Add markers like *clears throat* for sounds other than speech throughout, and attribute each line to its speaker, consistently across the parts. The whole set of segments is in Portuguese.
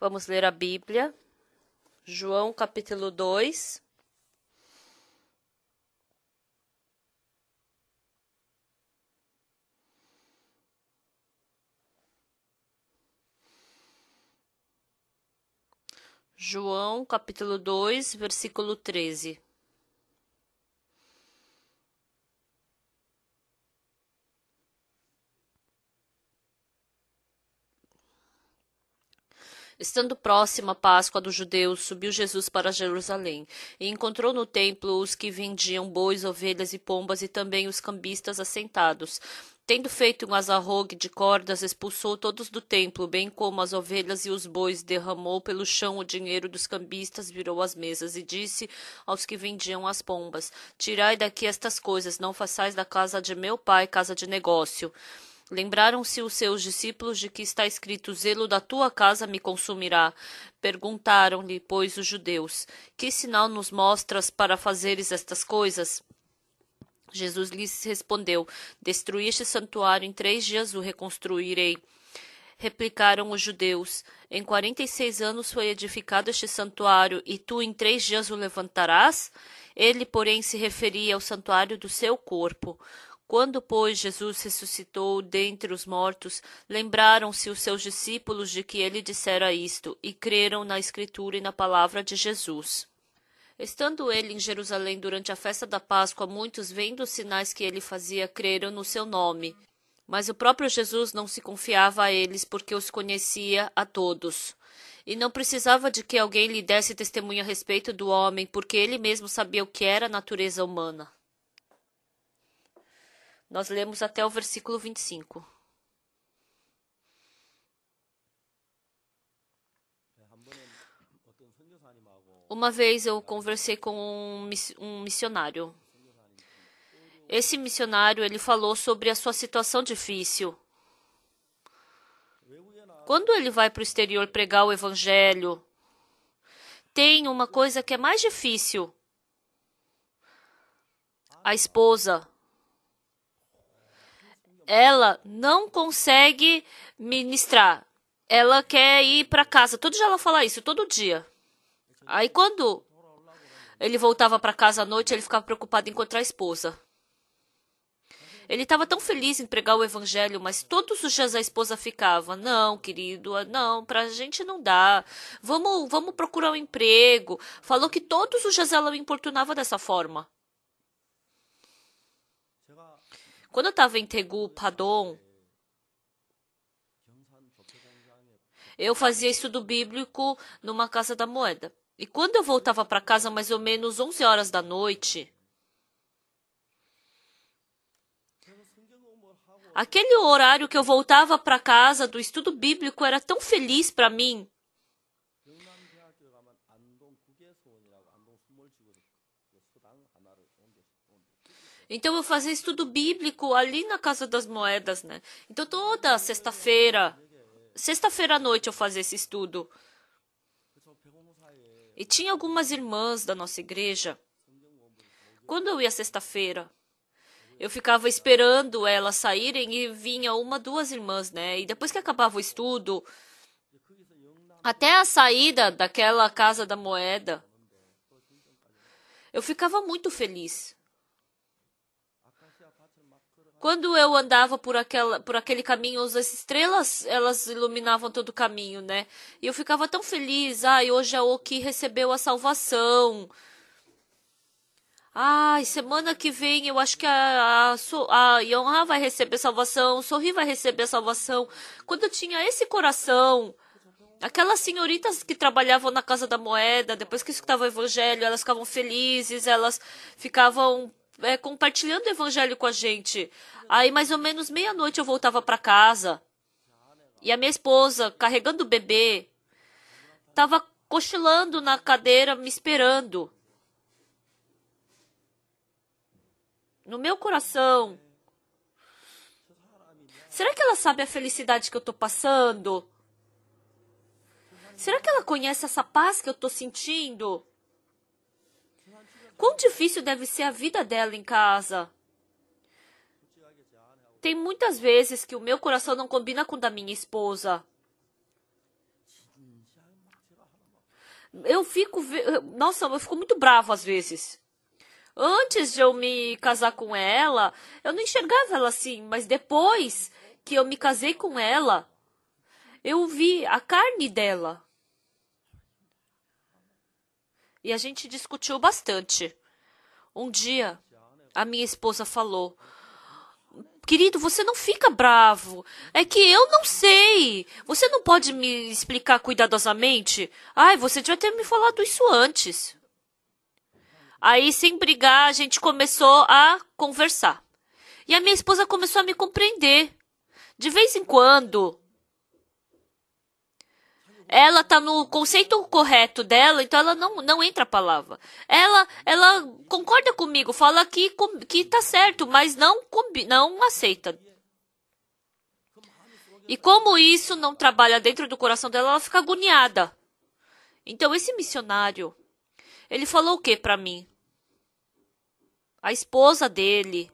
Speaker 1: Vamos ler a Bíblia, João capítulo 2. João capítulo 2, versículo 13. Estando próxima a Páscoa dos judeus, subiu Jesus para Jerusalém e encontrou no templo os que vendiam bois, ovelhas e pombas e também os cambistas assentados. Tendo feito um azarrogue de cordas, expulsou todos do templo, bem como as ovelhas e os bois, derramou pelo chão o dinheiro dos cambistas, virou as mesas e disse aos que vendiam as pombas: Tirai daqui estas coisas, não façais da casa de meu pai casa de negócio. Lembraram-se os seus discípulos de que está escrito: o zelo da tua casa me consumirá. Perguntaram-lhe, pois, os judeus: Que sinal nos mostras para fazeres estas coisas? Jesus lhes respondeu: Destruí este santuário, em três dias o reconstruirei. Replicaram os judeus: Em quarenta e seis anos foi edificado este santuário, e tu em três dias o levantarás? Ele, porém, se referia ao santuário do seu corpo. Quando, pois, Jesus ressuscitou dentre os mortos, lembraram-se os seus discípulos de que ele dissera isto, e creram na Escritura e na palavra de Jesus. Estando ele em Jerusalém durante a festa da Páscoa, muitos, vendo os sinais que ele fazia, creram no seu nome. Mas o próprio Jesus não se confiava a eles, porque os conhecia a todos. E não precisava de que alguém lhe desse testemunho a respeito do homem, porque ele mesmo sabia o que era a natureza humana. Nós lemos até o versículo 25. Uma vez eu conversei com um, missionário. Esse missionário ele falou sobre a sua situação difícil. Quando ele vai para o exterior pregar o evangelho, tem uma coisa que é mais difícil. A esposa ela não consegue ministrar. Ela quer ir para casa. Todo dia ela fala isso, todo dia. Aí quando ele voltava para casa à noite, ele ficava preocupado em encontrar a esposa. Ele estava tão feliz em pregar o evangelho, mas todos os dias a esposa ficava: "Não, querido, não, pra gente não dá. Vamos, vamos procurar um emprego". Falou que todos os dias ela o importunava dessa forma. Quando eu estava em Tegu, Padom, eu fazia estudo bíblico numa casa da moeda. E quando eu voltava para casa, mais ou menos 11 horas da noite, aquele horário que eu voltava para casa do estudo bíblico era tão feliz para mim. Então eu fazia estudo bíblico ali na Casa das Moedas, né? Então toda sexta-feira, sexta-feira à noite eu fazia esse estudo. E tinha algumas irmãs da nossa igreja. Quando eu ia sexta-feira, eu ficava esperando elas saírem e vinha uma, duas irmãs, né? E depois que acabava o estudo, até a saída daquela casa da moeda, eu ficava muito feliz. Quando eu andava por, aquela, por aquele caminho, as estrelas, elas iluminavam todo o caminho, né? E eu ficava tão feliz. Ai, hoje é o que recebeu a salvação. Ai, semana que vem eu acho que a, a, a Yonha vai receber salvação, o Sorri vai receber salvação. Quando eu tinha esse coração, aquelas senhoritas que trabalhavam na Casa da Moeda, depois que escutavam o evangelho, elas ficavam felizes, elas ficavam é, compartilhando o evangelho com a gente. Aí, mais ou menos meia-noite, eu voltava para casa. E a minha esposa, carregando o bebê, estava cochilando na cadeira, me esperando. No meu coração. Será que ela sabe a felicidade que eu estou passando? Será que ela conhece essa paz que eu estou sentindo? Quão difícil deve ser a vida dela em casa. Tem muitas vezes que o meu coração não combina com o da minha esposa. Eu fico. Nossa, eu fico muito bravo às vezes. Antes de eu me casar com ela, eu não enxergava ela assim, mas depois que eu me casei com ela, eu vi a carne dela e a gente discutiu bastante. Um dia, a minha esposa falou: Querido, você não fica bravo. É que eu não sei. Você não pode me explicar cuidadosamente? Ai, você devia ter me falado isso antes. Aí, sem brigar, a gente começou a conversar. E a minha esposa começou a me compreender. De vez em quando, ela tá no conceito correto dela, então ela não, não entra a palavra. Ela ela concorda comigo, fala que que tá certo, mas não não aceita. E como isso não trabalha dentro do coração dela, ela fica agoniada. Então esse missionário, ele falou o que para mim? A esposa dele.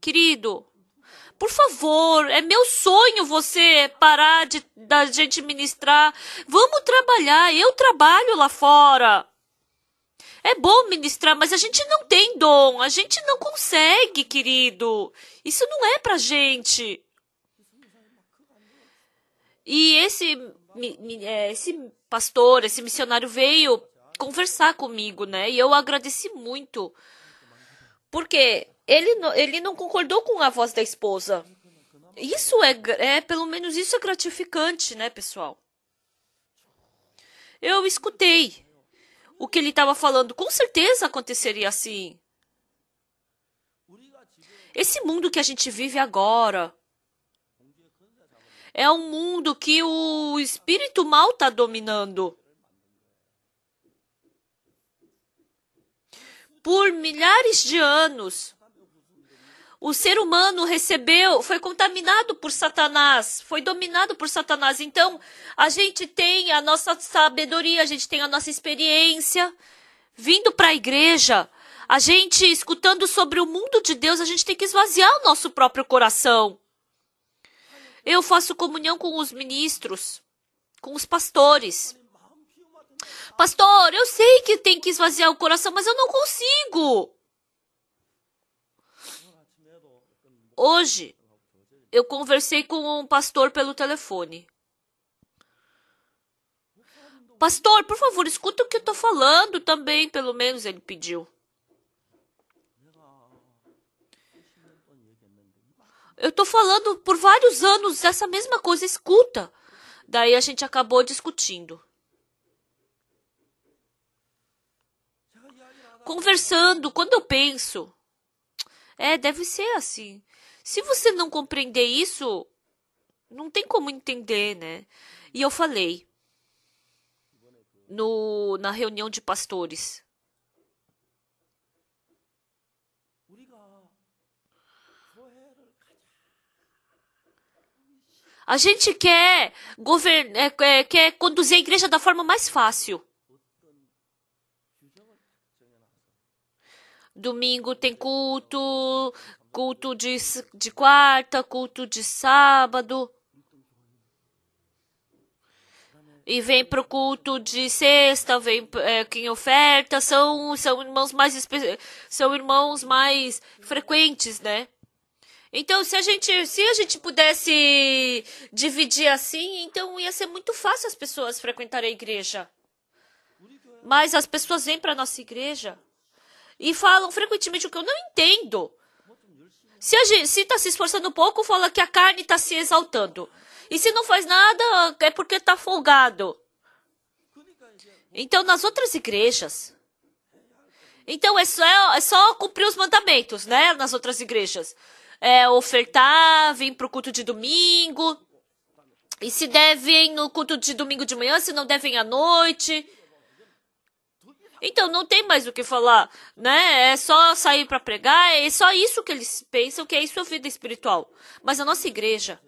Speaker 1: Querido, por favor, é meu sonho você parar de da gente ministrar. Vamos trabalhar, eu trabalho lá fora. É bom ministrar, mas a gente não tem dom, a gente não consegue, querido. Isso não é pra gente. E esse é, esse pastor, esse missionário veio conversar comigo, né? E eu agradeci muito. Porque ele, não, ele não concordou com a voz da esposa. Isso é, é, pelo menos isso é gratificante, né, pessoal? Eu escutei o que ele estava falando. Com certeza aconteceria assim. Esse mundo que a gente vive agora é um mundo que o espírito mal está dominando. Por milhares de anos. O ser humano recebeu, foi contaminado por Satanás, foi dominado por Satanás. Então, a gente tem a nossa sabedoria, a gente tem a nossa experiência vindo para a igreja. A gente escutando sobre o mundo de Deus, a gente tem que esvaziar o nosso próprio coração. Eu faço comunhão com os ministros, com os pastores. Pastor, eu sei que tem que esvaziar o coração, mas eu não consigo. Hoje eu conversei com um pastor pelo telefone. Pastor, por favor, escuta o que eu estou falando também, pelo menos ele pediu. Eu estou falando por vários anos essa mesma coisa, escuta. Daí a gente acabou discutindo. Conversando, quando eu penso. É, deve ser assim. Se você não compreender isso, não tem como entender, né? E eu falei no, na reunião de pastores. A gente quer, govern... É, é quer conduzir a igreja da forma mais fácil. Domingo tem culto, culto de, de quarta, culto de sábado. E vem para o culto de sexta, vem é, quem oferta, são, são irmãos mais são irmãos mais frequentes, né? Então, se a gente, se a gente pudesse dividir assim, então ia ser muito fácil as pessoas frequentarem a igreja. Mas as pessoas vêm para nossa igreja e falam frequentemente o que eu não entendo. Se, a, se tá se esforçando um pouco, fala que a carne tá se exaltando. E se não faz nada, é porque tá folgado. Então, nas outras igrejas. Então, é só, é só cumprir os mandamentos, né? Nas outras igrejas. É ofertar, vir pro culto de domingo. E se devem no culto de domingo de manhã, se não devem à noite. Então não tem mais o que falar, né? É só sair para pregar, é só isso que eles pensam que é isso a vida espiritual. Mas a nossa igreja,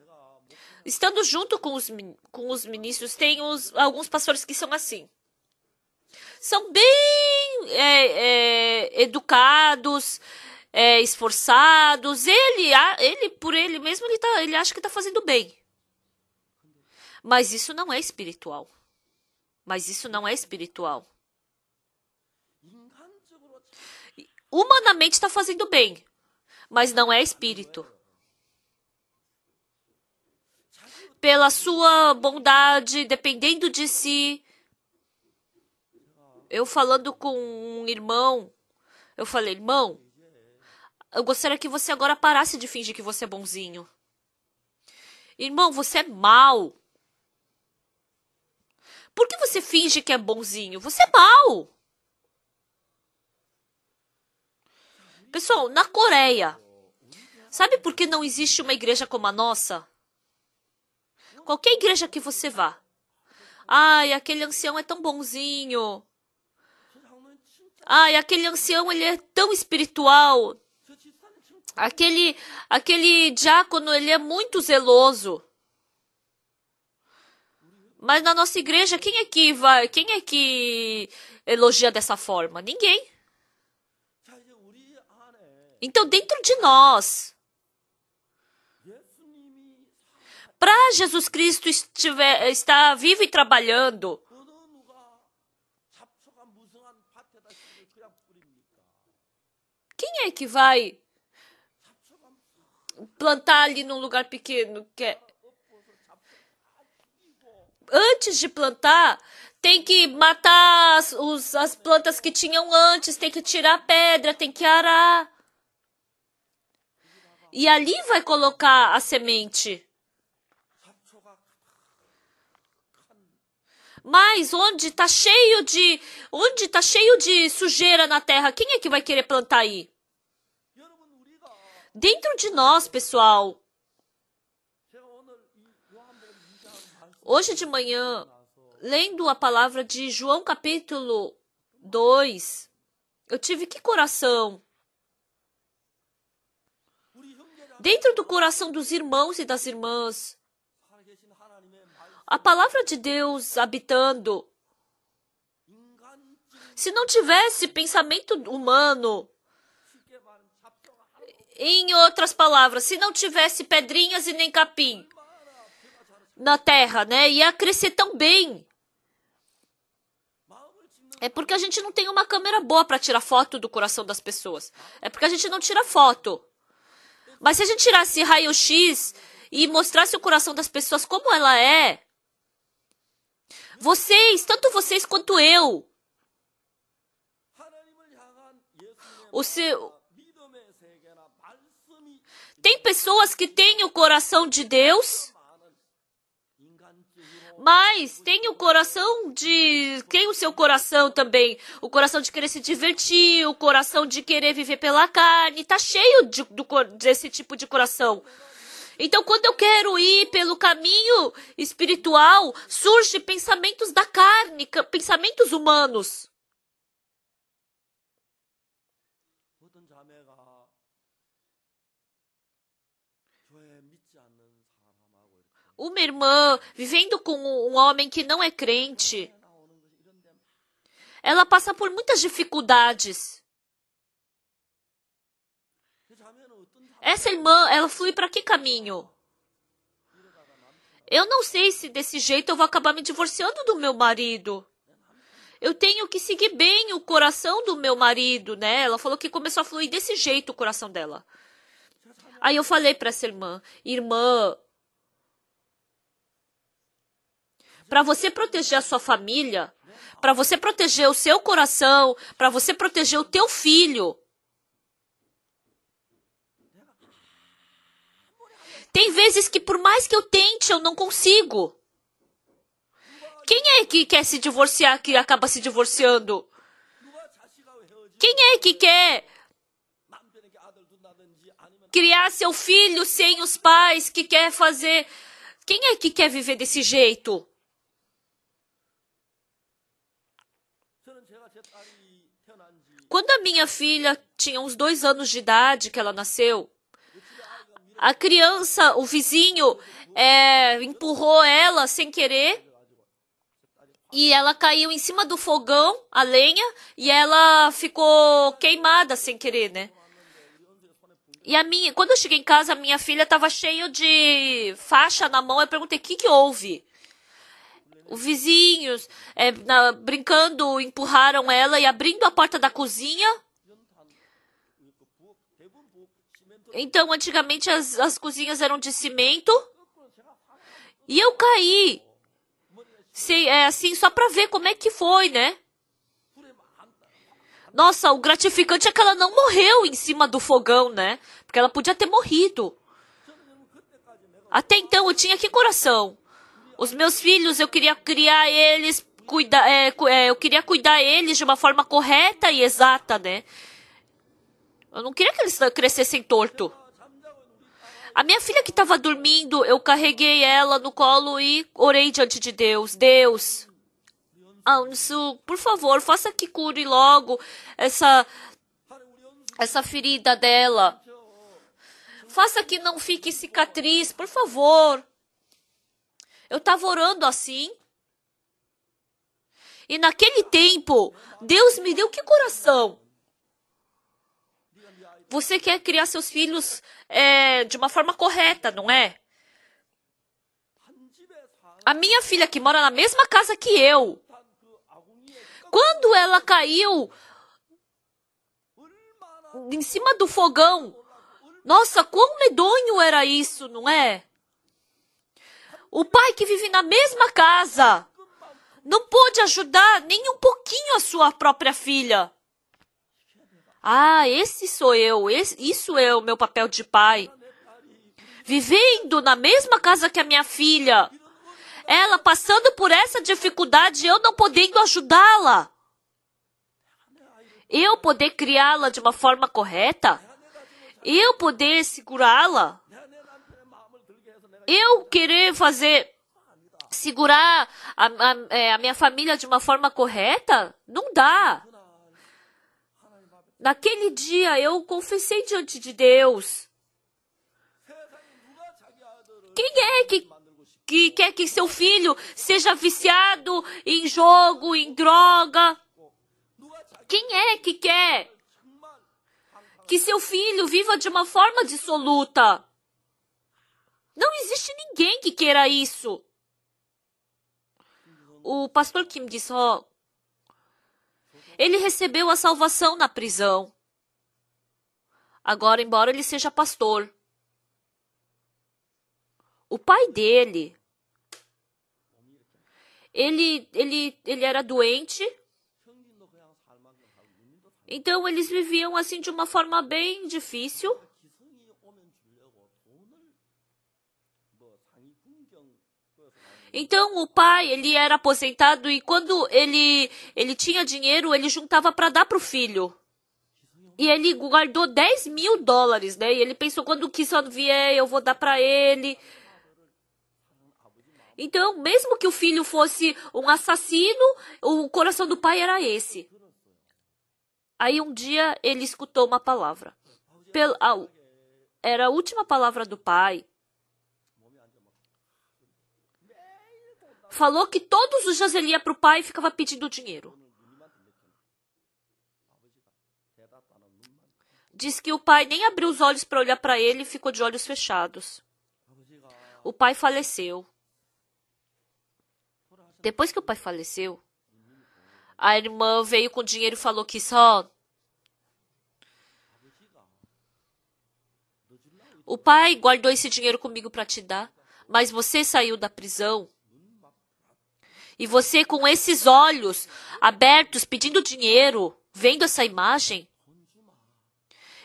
Speaker 1: estando junto com os, com os ministros, tem os, alguns pastores que são assim. São bem é, é, educados, é, esforçados. Ele, ele, por ele mesmo, ele, tá, ele acha que está fazendo bem. Mas isso não é espiritual. Mas isso não é espiritual. humanamente está fazendo bem, mas não é espírito. Pela sua bondade, dependendo de si. Eu falando com um irmão, eu falei: irmão, eu gostaria que você agora parasse de fingir que você é bonzinho. Irmão, você é mal. Por que você finge que é bonzinho? Você é mal. Pessoal, na Coreia, sabe por que não existe uma igreja como a nossa? Qualquer igreja que você vá. Ai, aquele ancião é tão bonzinho. Ai, aquele ancião, ele é tão espiritual. Aquele, aquele diácono, ele é muito zeloso. Mas na nossa igreja, quem é que vai, quem é que elogia dessa forma? Ninguém. Então, dentro de nós, para Jesus Cristo estiver, estar vivo e trabalhando, quem é que vai plantar ali num lugar pequeno que é antes de plantar, tem que matar as, os, as plantas que tinham antes, tem que tirar pedra, tem que arar e ali vai colocar a semente. Mas onde está cheio de onde está cheio de sujeira na terra, quem é que vai querer plantar aí? Dentro de nós, pessoal. Hoje de manhã, lendo a palavra de João capítulo 2, eu tive que coração dentro do coração dos irmãos e das irmãs. A palavra de Deus habitando. Se não tivesse pensamento humano, em outras palavras, se não tivesse pedrinhas e nem capim na terra, né? Ia crescer tão bem. É porque a gente não tem uma câmera boa para tirar foto do coração das pessoas. É porque a gente não tira foto. Mas se a gente tirasse raio-x e mostrasse o coração das pessoas como ela é, vocês, tanto vocês quanto eu, o seu. Tem pessoas que têm o coração de Deus mas tem o coração de. Tem o seu coração também. O coração de querer se divertir, o coração de querer viver pela carne. Tá cheio de, do, desse tipo de coração. Então, quando eu quero ir pelo caminho espiritual, surgem pensamentos da carne, pensamentos humanos. uma irmã vivendo com um homem que não é crente, ela passa por muitas dificuldades. Essa irmã, ela flui para que caminho? Eu não sei se desse jeito eu vou acabar me divorciando do meu marido. Eu tenho que seguir bem o coração do meu marido, né? Ela falou que começou a fluir desse jeito o coração dela. Aí eu falei para essa irmã, irmã, para você proteger a sua família, para você proteger o seu coração, para você proteger o teu filho. Tem vezes que por mais que eu tente, eu não consigo. Quem é que quer se divorciar que acaba se divorciando? Quem é que quer criar seu filho sem os pais que quer fazer? Quem é que quer viver desse jeito? Quando a minha filha tinha uns dois anos de idade, que ela nasceu, a criança, o vizinho, é, empurrou ela sem querer e ela caiu em cima do fogão, a lenha, e ela ficou queimada sem querer, né? E a minha, quando eu cheguei em casa, a minha filha estava cheia de faixa na mão. Eu perguntei: o que, que houve? os vizinhos é, na, brincando empurraram ela e abrindo a porta da cozinha. Então, antigamente as, as cozinhas eram de cimento. E eu caí. é, assim, só pra ver como é que foi, né? Nossa, o gratificante é que ela não morreu em cima do fogão, né? Porque ela podia ter morrido. Até então eu tinha que coração. Os meus filhos, eu queria criar eles, cuidar é, é, eu queria cuidar eles de uma forma correta e exata, né? Eu não queria que eles crescessem torto. A minha filha que estava dormindo, eu carreguei ela no colo e orei diante de Deus. Deus, Ansu, por favor, faça que cure logo essa essa ferida dela. Faça que não fique cicatriz, por favor. Eu estava orando assim. E naquele tempo, Deus me deu que coração? Você quer criar seus filhos é, de uma forma correta, não é? A minha filha, que mora na mesma casa que eu, quando ela caiu em cima do fogão, nossa, quão medonho era isso, não é? O pai que vive na mesma casa não pôde ajudar nem um pouquinho a sua própria filha. Ah, esse sou eu, esse, isso é o meu papel de pai. Vivendo na mesma casa que a minha filha, ela passando por essa dificuldade, eu não podendo ajudá-la. Eu poder criá-la de uma forma correta, eu poder segurá-la eu querer fazer segurar a, a, é, a, minha família de uma forma correta? Não dá. Naquele dia eu confessei diante de Deus. Quem é que, que quer que seu filho seja viciado em jogo, em droga? Quem é que quer que seu filho viva de uma forma dissoluta? Não existe ninguém que queira isso. O pastor Kim gi ele recebeu a salvação na prisão. Agora, embora ele seja pastor, o pai dele, ele, ele, ele era doente. Então, eles viviam assim de uma forma bem difícil. Então o pai, ele era aposentado e quando ele ele tinha dinheiro, ele juntava para dar para o filho. E ele guardou 10 mil dólares, né? E ele pensou, quando o Kisson vier, eu vou dar para ele. Então, mesmo que o filho fosse um assassino, o coração do pai era esse. Aí um dia ele escutou uma palavra. era a última palavra do pai. falou que todos os dias ele ia para o pai e ficava pedindo dinheiro. Diz que o pai nem abriu os olhos para olhar para ele e ficou de olhos fechados. O pai faleceu. Depois que o pai faleceu, a irmã veio com dinheiro e falou que só. O pai guardou esse dinheiro comigo para te dar, mas você saiu da prisão e você com esses olhos abertos, pedindo dinheiro, vendo essa imagem,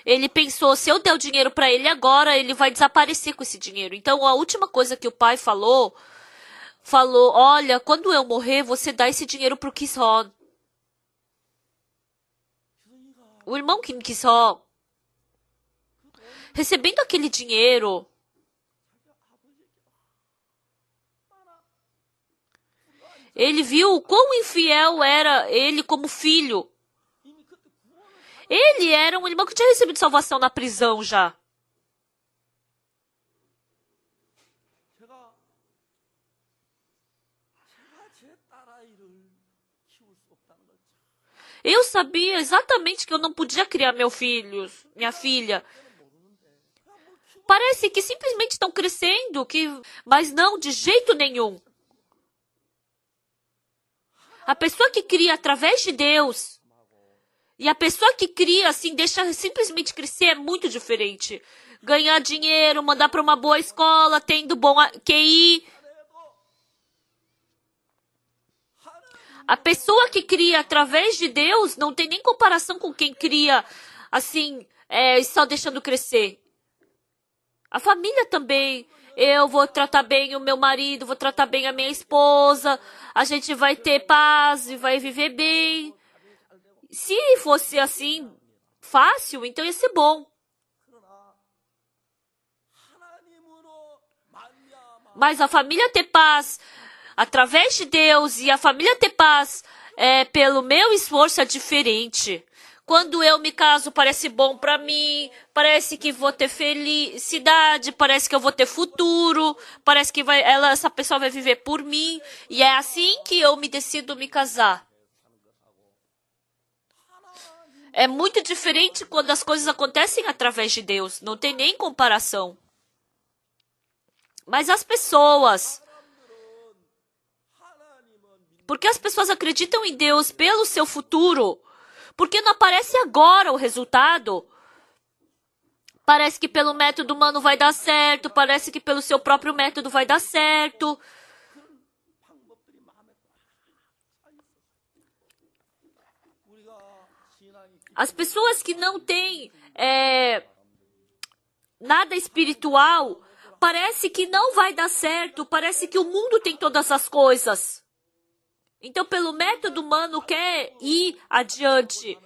Speaker 1: ele pensou: se eu der o dinheiro para ele agora, ele vai desaparecer com esse dinheiro. Então, a última coisa que o pai falou, falou: olha, quando eu morrer, você dá esse dinheiro para o Kishon. O irmão Kim Kishon, recebendo aquele dinheiro, Ele viu o quão infiel era ele como filho. Ele era um irmão que tinha recebido salvação na prisão já. Eu sabia exatamente que eu não podia criar meu filho, minha filha. Parece que simplesmente estão crescendo, que mas não de jeito nenhum. A pessoa que cria através de Deus e a pessoa que cria, assim, deixa simplesmente crescer é muito diferente. Ganhar dinheiro, mandar para uma boa escola, tendo bom QI. A pessoa que cria através de Deus não tem nem comparação com quem cria, assim, é, só deixando crescer. A família também eu vou tratar bem o meu marido, vou tratar bem a minha esposa, a gente vai ter paz e vai viver bem. Se fosse assim fácil, então ia ser bom. Mas a família ter paz através de Deus e a família ter paz é, pelo meu esforço é diferente. Quando eu me caso, parece bom para mim, parece que vou ter felicidade, parece que eu vou ter futuro, parece que vai, ela, essa pessoa vai viver por mim. E é assim que eu me decido me casar. É muito diferente quando as coisas acontecem através de Deus, não tem nem comparação. Mas as pessoas porque as pessoas acreditam em Deus pelo seu futuro. Porque não aparece agora o resultado. Parece que pelo método humano vai dar certo, parece que pelo seu próprio método vai dar certo. As pessoas que não têm é, nada espiritual, parece que não vai dar certo, parece que o mundo tem todas as coisas. Então, pelo método humano, quer ir adiante.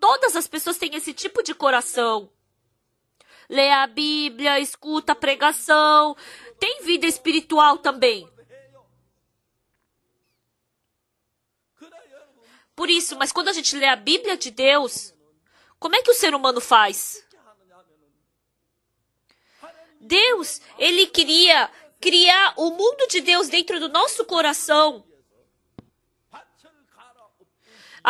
Speaker 1: Todas as pessoas têm esse tipo de coração. Lê a Bíblia, escuta a pregação, tem vida espiritual também. Por isso, mas quando a gente lê a Bíblia de Deus, como é que o ser humano faz? Deus, ele queria criar o mundo de Deus dentro do nosso coração.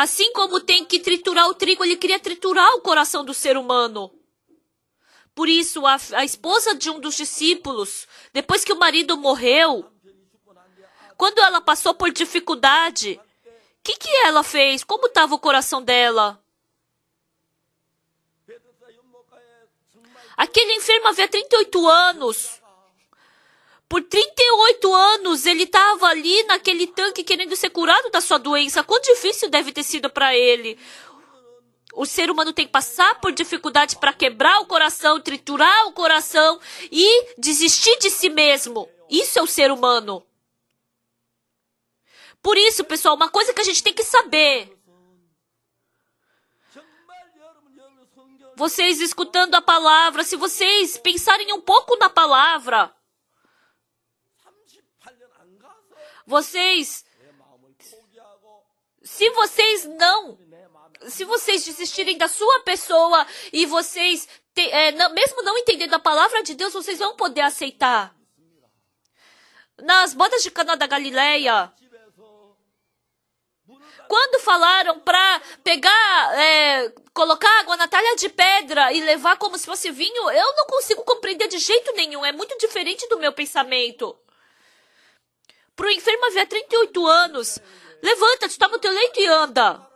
Speaker 1: Assim como tem que triturar o trigo, ele queria triturar o coração do ser humano. Por isso, a, a esposa de um dos discípulos, depois que o marido morreu, quando ela passou por dificuldade, o que, que ela fez? Como estava o coração dela? Aquele enfermo havia 38 anos. Por 38 anos ele estava ali naquele tanque querendo ser curado da sua doença. Quão difícil deve ter sido para ele. O ser humano tem que passar por dificuldade para quebrar o coração, triturar o coração e desistir de si mesmo. Isso é o ser humano. Por isso, pessoal, uma coisa que a gente tem que saber. Vocês escutando a palavra, se vocês pensarem um pouco na palavra, Vocês. Se vocês não. Se vocês desistirem da sua pessoa e vocês. Te, é, não, mesmo não entendendo a palavra de Deus, vocês vão poder aceitar. Nas bodas de Cana da Galileia. Quando falaram para pegar, é, colocar água na talha de pedra e levar como se fosse vinho, eu não consigo compreender de jeito nenhum. É muito diferente do meu pensamento. Pro enfermo havia 38 anos. Levanta-te, toma tá o teu leito e anda.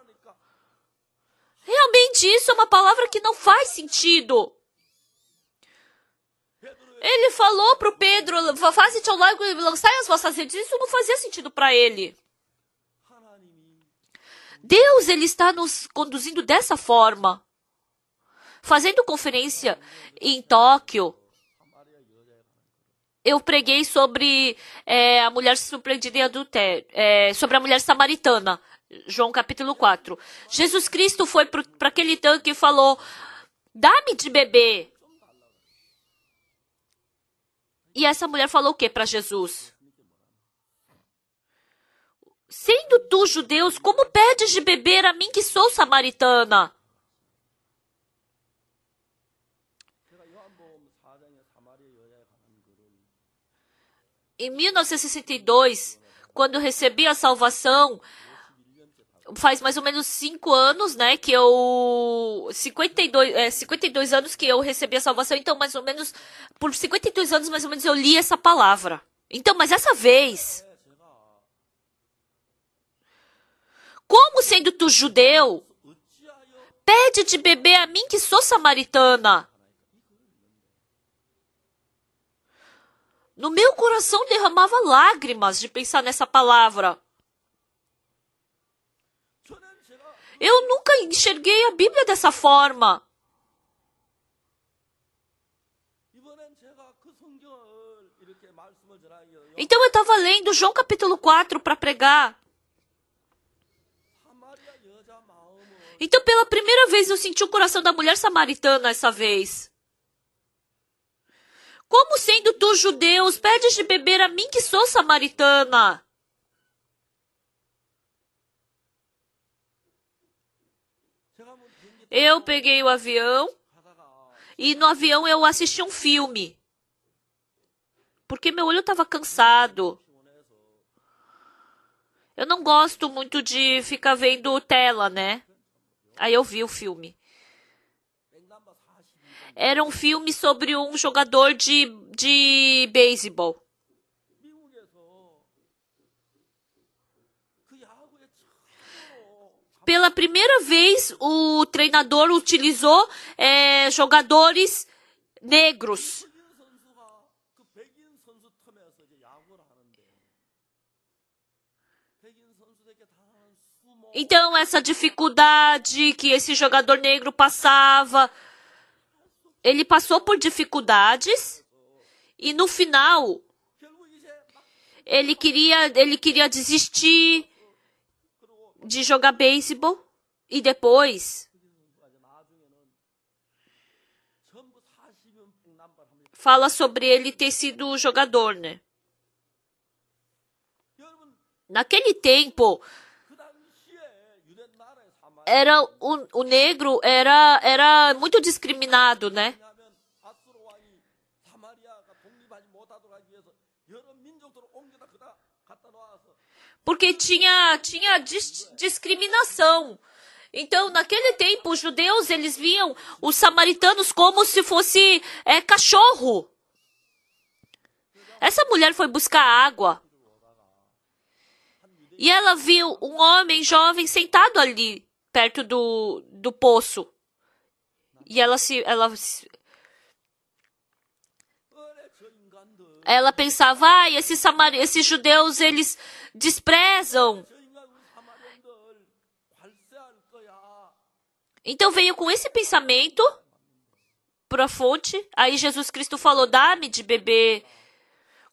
Speaker 1: Realmente, isso é uma palavra que não faz sentido. Ele falou para o Pedro: faze-te ao largo e lançai as vossas redes. Isso não fazia sentido para ele. Deus ele está nos conduzindo dessa forma. Fazendo conferência em Tóquio, eu preguei sobre é, a mulher surpreendida em adultério, é, sobre a mulher samaritana, João capítulo 4. Jesus Cristo foi para aquele tanque e falou: Dá-me de beber. E essa mulher falou o que para Jesus? Sendo tu judeus, como pedes de beber a mim que sou samaritana? Em 1962, quando eu recebi a salvação, faz mais ou menos cinco anos, né, que eu 52, é, 52 anos que eu recebi a salvação, então mais ou menos por 52 anos mais ou menos eu li essa palavra. Então, mas essa vez, como sendo tu judeu, pede de beber a mim que sou samaritana. No meu coração derramava lágrimas de pensar nessa palavra. Eu nunca enxerguei a Bíblia dessa forma. Então eu estava lendo João capítulo 4 para pregar. Então pela primeira vez eu senti o coração da mulher samaritana essa vez. Como sendo tu judeus, pedes de beber a mim que sou samaritana? Eu peguei o avião e no avião eu assisti um filme. Porque meu olho estava cansado. Eu não gosto muito de ficar vendo tela, né? Aí eu vi o filme. Era um filme sobre um jogador de, de beisebol. Pela primeira vez, o treinador utilizou é, jogadores negros. Então, essa dificuldade que esse jogador negro passava ele passou por dificuldades e no final ele queria, ele queria desistir de jogar beisebol e depois fala sobre ele ter sido jogador, né? Naquele tempo, era o, o negro era era muito discriminado, né? Porque tinha tinha dis discriminação. Então, naquele tempo, os judeus eles viam os samaritanos como se fosse é, cachorro. Essa mulher foi buscar água e ela viu um homem jovem sentado ali perto do, do poço. E ela se. Ela, ela pensava, ah, esses, esses judeus eles desprezam. Então veio com esse pensamento para a fonte. Aí Jesus Cristo falou: Dá-me de beber.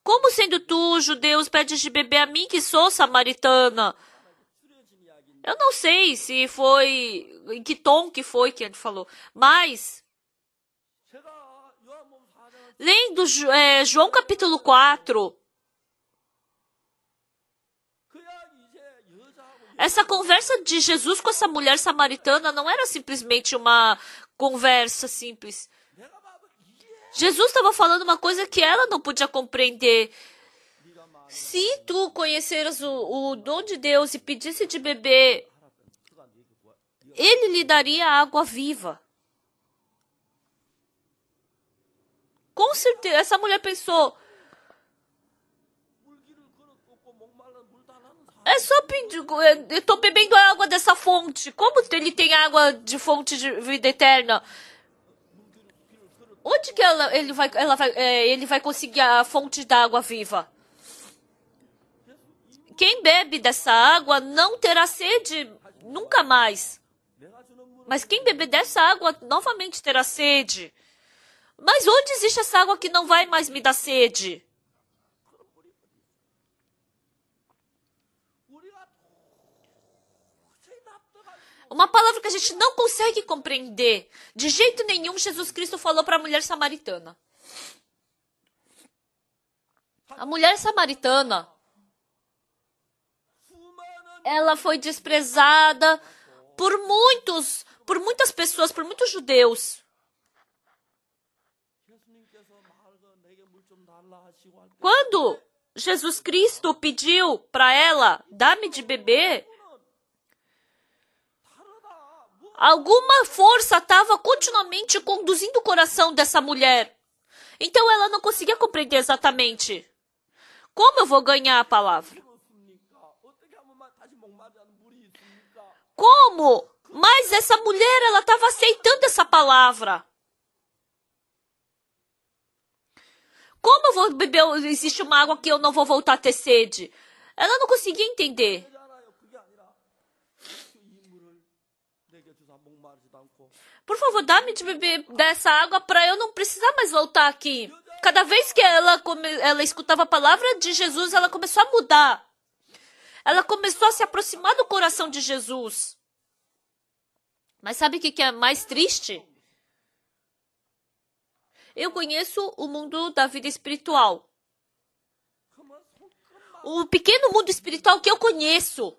Speaker 1: Como sendo tu, judeus, pedes de beber a mim que sou samaritana? Eu não sei se foi. em que tom que foi que ele falou, mas. Lendo é, João capítulo 4, essa conversa de Jesus com essa mulher samaritana não era simplesmente uma conversa simples. Jesus estava falando uma coisa que ela não podia compreender. Se tu conheceras o, o dom de Deus e pedisse de beber, ele lhe daria água viva. Com certeza, essa mulher pensou. É só pedir. É, eu estou bebendo água dessa fonte. Como ele tem água de fonte de vida eterna? Onde que ela, ele vai, ela vai, é, ele vai conseguir a fonte da água viva? quem bebe dessa água não terá sede nunca mais. Mas quem beber dessa água novamente terá sede. Mas onde existe essa água que não vai mais me dar sede? Uma palavra que a gente não consegue compreender. De jeito nenhum, Jesus Cristo falou para a mulher samaritana. A mulher samaritana ela foi desprezada por muitos, por muitas pessoas, por muitos judeus. Quando Jesus Cristo pediu para ela, dá-me de beber, alguma força estava continuamente conduzindo o coração dessa mulher. Então ela não conseguia compreender exatamente como eu vou ganhar a palavra. Como? Mas essa mulher, ela estava aceitando essa palavra. Como eu vou beber? Existe uma água que eu não vou voltar a ter sede. Ela não conseguia entender. Por favor, dá-me de beber dessa água para eu não precisar mais voltar aqui. Cada vez que ela, come... ela escutava a palavra de Jesus, ela começou a mudar. Ela começou a se aproximar do coração de Jesus. Mas sabe o que é mais triste? Eu conheço o mundo da vida espiritual. O pequeno mundo espiritual que eu conheço.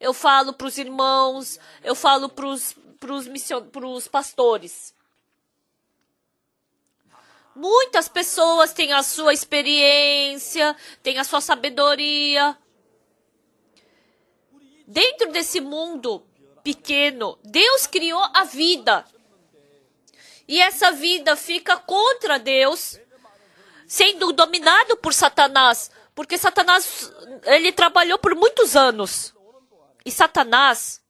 Speaker 1: Eu falo para os irmãos, eu falo para os mission... pastores. Muitas pessoas têm a sua experiência, têm a sua sabedoria, Dentro desse mundo pequeno, Deus criou a vida. E essa vida fica contra Deus, sendo dominado por Satanás, porque Satanás ele trabalhou por muitos anos. E Satanás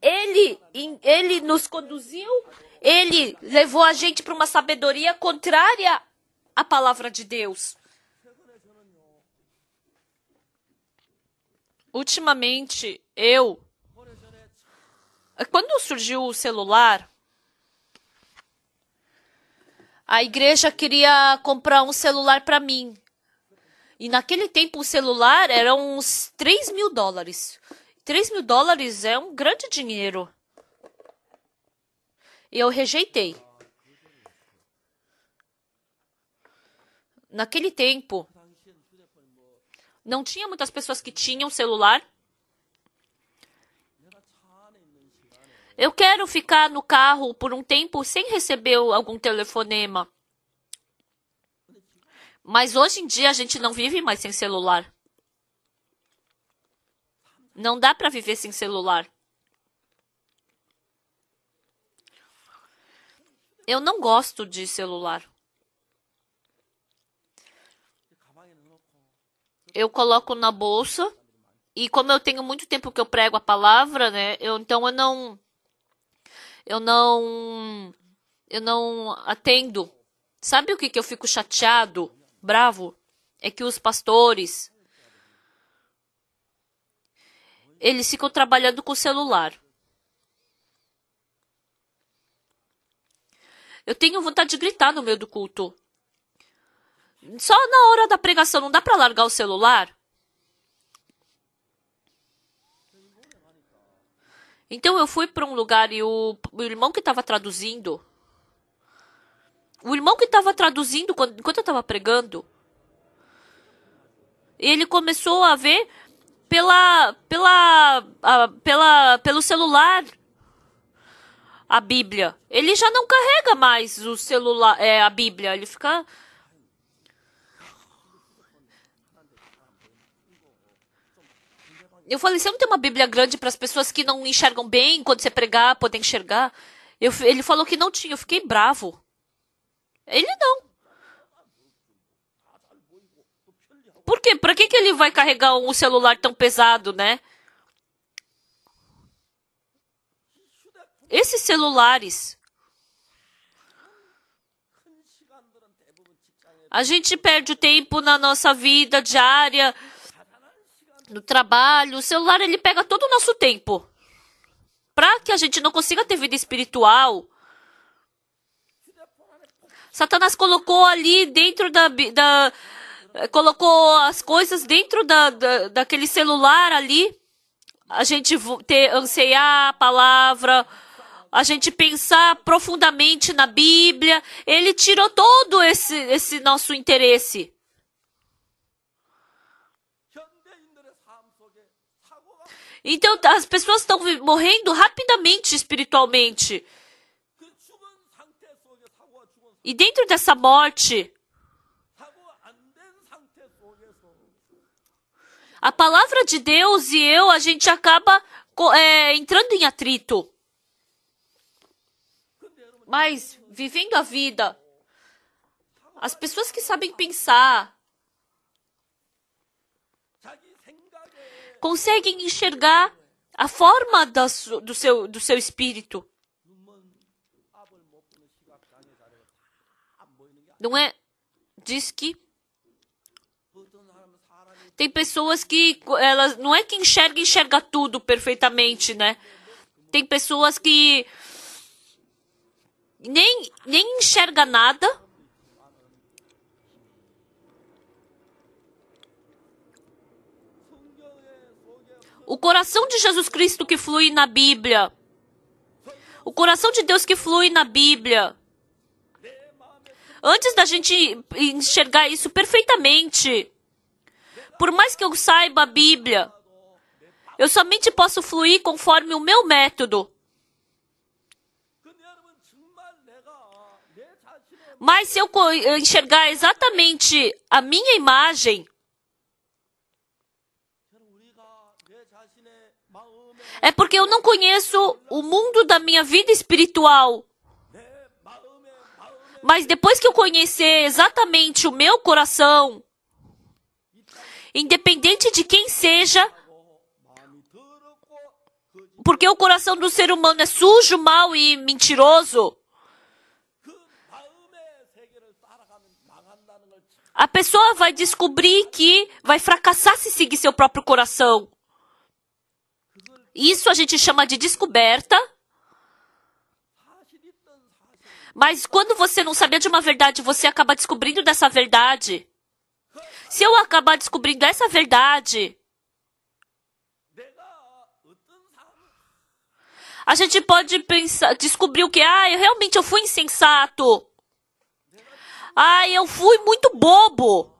Speaker 1: ele ele nos conduziu, ele levou a gente para uma sabedoria contrária à palavra de Deus. ultimamente eu. Quando surgiu o celular, a igreja queria comprar um celular para mim. E naquele tempo o celular era uns 3 mil dólares. 3 mil dólares é um grande dinheiro. E eu rejeitei. Naquele tempo, não tinha muitas pessoas que tinham celular. Eu quero ficar no carro por um tempo sem receber algum telefonema. Mas hoje em dia a gente não vive mais sem celular. Não dá para viver sem celular. Eu não gosto de celular. eu coloco na bolsa. E como eu tenho muito tempo que eu prego a palavra, né? Eu, então eu não. Eu não. Eu não atendo. Sabe o que, que eu fico chateado, bravo? É que os pastores. Eles ficam trabalhando com o celular. Eu tenho vontade de gritar no meio do culto. Só na hora da pregação não dá para largar o celular? Então eu fui para um lugar e o, o irmão que estava traduzindo. O irmão que estava traduzindo quando, enquanto eu estava pregando. Ele começou a ver pela, pela, a, pela, pelo celular a Bíblia. Ele já não carrega mais o celular, é, a Bíblia. Ele fica Eu falei, você não tem uma Bíblia grande para as pessoas que não enxergam bem, quando você pregar, poder enxergar? Eu, ele falou que não tinha, eu fiquei bravo. Ele não. Por quê? Para que, que ele vai carregar um celular tão pesado, né? Esses celulares. A gente perde o tempo na nossa vida diária no trabalho. O celular ele pega todo o nosso tempo. Para que a gente não consiga ter vida espiritual, Satanás colocou ali dentro da, da colocou as coisas dentro da, da, daquele celular ali. A gente ter, ansear a palavra, a gente pensar profundamente na Bíblia. Ele tirou todo esse, esse nosso interesse. Então tá, as pessoas estão morrendo rapidamente espiritualmente. E dentro dessa morte, a palavra de Deus e eu, a gente acaba é, entrando em atrito. Mas vivendo a vida, as pessoas que sabem pensar, conseguem enxergar a forma do, seu, do seu espírito. Não é? Diz que tem pessoas que elas não é que enxerga enxerga tudo perfeitamente, né? Tem pessoas que nem nem enxerga nada O coração de Jesus Cristo que flui na Bíblia. O coração de Deus que flui na Bíblia. Antes da gente enxergar isso perfeitamente, por mais que eu saiba a Bíblia, eu somente posso fluir conforme o meu método. Mas se eu enxergar exatamente a minha imagem, é porque eu não conheço o mundo da minha vida espiritual. Mas depois que eu conhecer exatamente o meu coração, independente de quem seja, porque o coração do ser humano é sujo, mau e mentiroso. A pessoa vai descobrir que vai fracassar se seguir seu próprio coração. Isso a gente chama de descoberta. Mas quando você não sabia de uma verdade, você acaba descobrindo dessa verdade. Se eu acabar descobrindo essa verdade, a gente pode pensar, descobrir o que, ah, eu realmente eu fui insensato. Ah, eu fui muito bobo.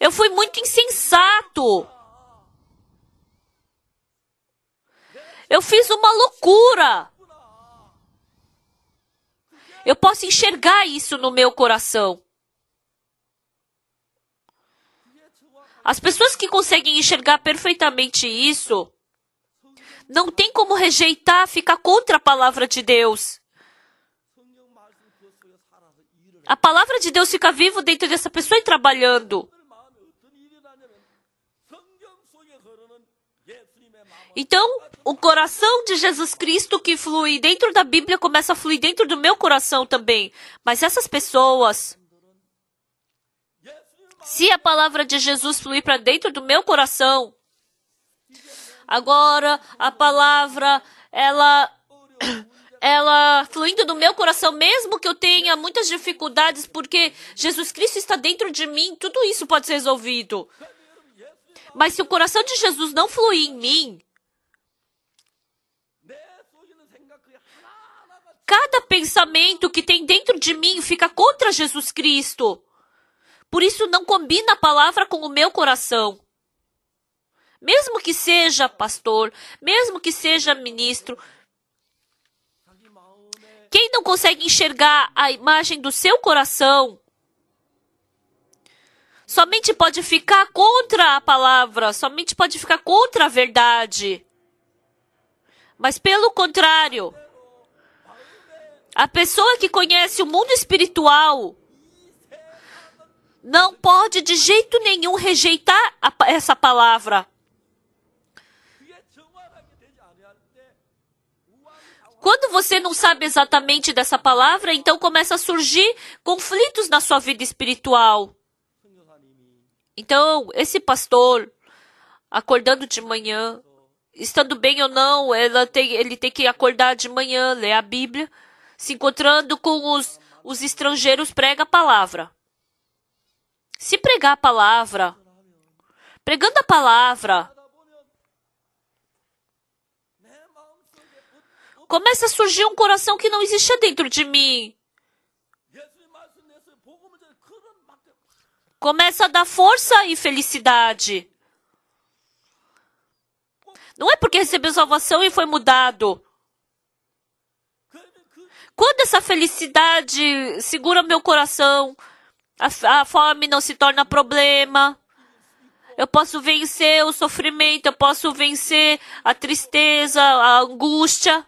Speaker 1: Eu fui muito insensato. Eu fiz uma loucura. Eu posso enxergar isso no meu coração. As pessoas que conseguem enxergar perfeitamente isso não tem como rejeitar, ficar contra a palavra de Deus. A palavra de Deus fica viva dentro dessa pessoa e trabalhando. Então, o coração de Jesus Cristo que flui dentro da Bíblia começa a fluir dentro do meu coração também. Mas essas pessoas, se a palavra de Jesus fluir para dentro do meu coração, agora a palavra, ela. *clears throat* Ela fluindo do meu coração, mesmo que eu tenha muitas dificuldades, porque Jesus Cristo está dentro de mim, tudo isso pode ser resolvido. Mas se o coração de Jesus não fluir em mim, cada pensamento que tem dentro de mim fica contra Jesus Cristo. Por isso não combina a palavra com o meu coração. Mesmo que seja pastor, mesmo que seja ministro, quem não consegue enxergar a imagem do seu coração somente pode ficar contra a palavra, somente pode ficar contra a verdade. Mas pelo contrário, a pessoa que conhece o mundo espiritual não pode de jeito nenhum rejeitar a, essa palavra. Quando você não sabe exatamente dessa palavra, então começa a surgir conflitos na sua vida espiritual. Então, esse pastor, acordando de manhã, estando bem ou não, tem, ele tem que acordar de manhã, ler a Bíblia se encontrando com os, os estrangeiros, prega a palavra. Se pregar a palavra, pregando a palavra, começa a surgir um coração que não existia dentro de mim. Começa a dar força e felicidade. Não é porque recebeu salvação e foi mudado. Quando essa felicidade segura meu coração, a, a fome não se torna problema. Eu posso vencer o sofrimento, eu posso vencer a tristeza, a angústia.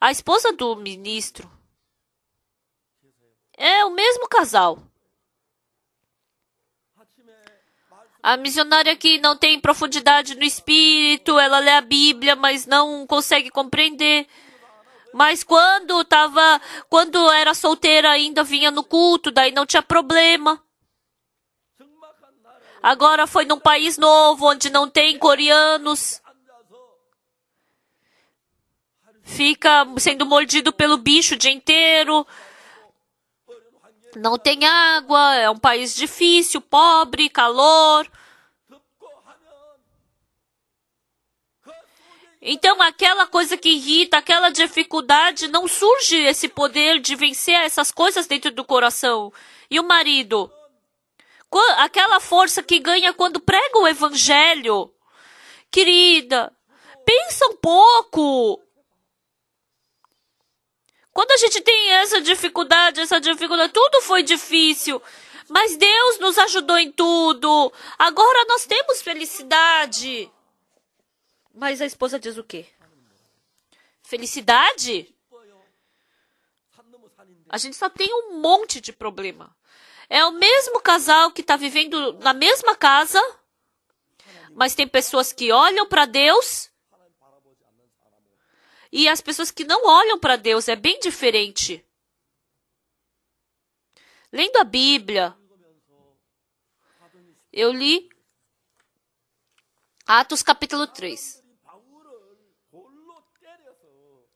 Speaker 1: A esposa do ministro é o mesmo casal. A missionária que não tem profundidade no espírito, ela lê a Bíblia, mas não consegue compreender mas quando tava, quando era solteira ainda vinha no culto, daí não tinha problema. Agora foi num país novo onde não tem coreanos. Fica sendo mordido pelo bicho o dia inteiro. Não tem água, é um país difícil, pobre, calor. Então, aquela coisa que irrita, aquela dificuldade, não surge esse poder de vencer essas coisas dentro do coração. E o marido? Aquela força que ganha quando prega o evangelho. Querida, pensa um pouco. Quando a gente tem essa dificuldade, essa dificuldade, tudo foi difícil. Mas Deus nos ajudou em tudo. Agora nós temos felicidade. Mas a esposa diz o quê? Felicidade? A gente só tem um monte de problema. É o mesmo casal que está vivendo na mesma casa, mas tem pessoas que olham para Deus e as pessoas que não olham para Deus. É bem diferente. Lendo a Bíblia, eu li Atos capítulo 3.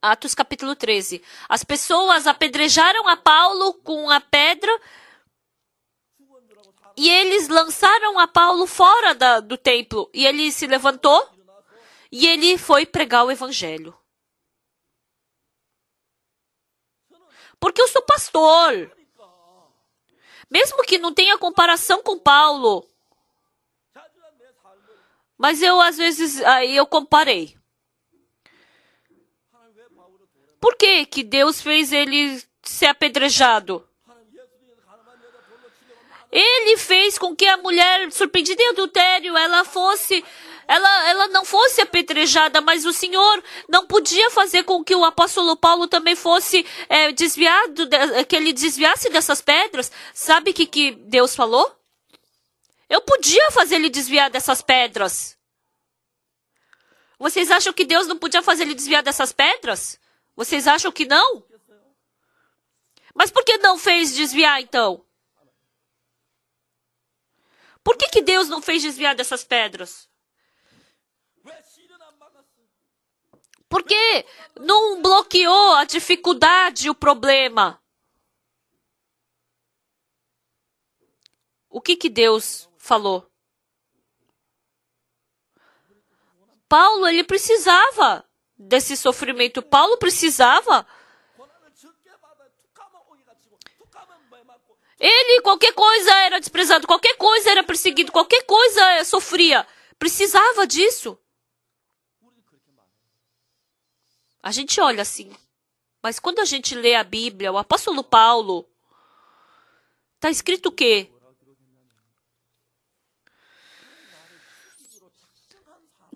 Speaker 1: Atos capítulo 13. As pessoas apedrejaram a Paulo com a pedra e eles lançaram a Paulo fora da, do templo. E ele se levantou e ele foi pregar o evangelho. Porque eu sou pastor. Mesmo que não tenha comparação com Paulo. Mas eu às vezes aí eu comparei. Por que, que Deus fez ele ser apedrejado? Ele fez com que a mulher surpreendida em adultério, ela fosse ela, ela não fosse apedrejada, mas o Senhor não podia fazer com que o apóstolo Paulo também fosse é, desviado, de, é, que ele desviasse dessas pedras. Sabe o que, que Deus falou? Eu podia fazer ele desviar dessas pedras. Vocês acham que Deus não podia fazer ele desviar dessas pedras? Vocês acham que não? Mas por que não fez desviar então? Por que, que Deus não fez desviar dessas pedras? Por que não bloqueou a dificuldade, o problema? O que, que Deus falou? Paulo, ele precisava desse sofrimento. Paulo precisava. Ele, qualquer coisa era desprezado, qualquer coisa era perseguido, qualquer coisa sofria. Precisava disso. A gente olha assim. Mas quando a gente lê a Bíblia, o apóstolo Paulo, está escrito o quê?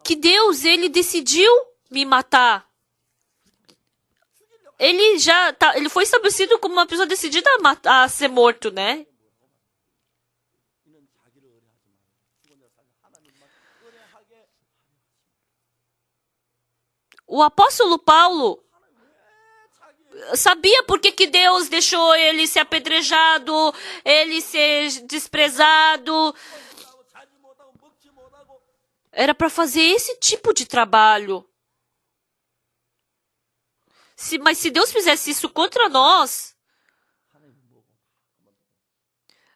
Speaker 1: Que Deus, ele decidiu me matar. Ele já tá, ele foi estabelecido como uma pessoa decidida a, matar, a ser morto, né? O apóstolo Paulo sabia por que, que Deus deixou ele ser apedrejado, ele ser desprezado. Era para fazer esse tipo de trabalho. Se, mas se Deus fizesse isso contra nós,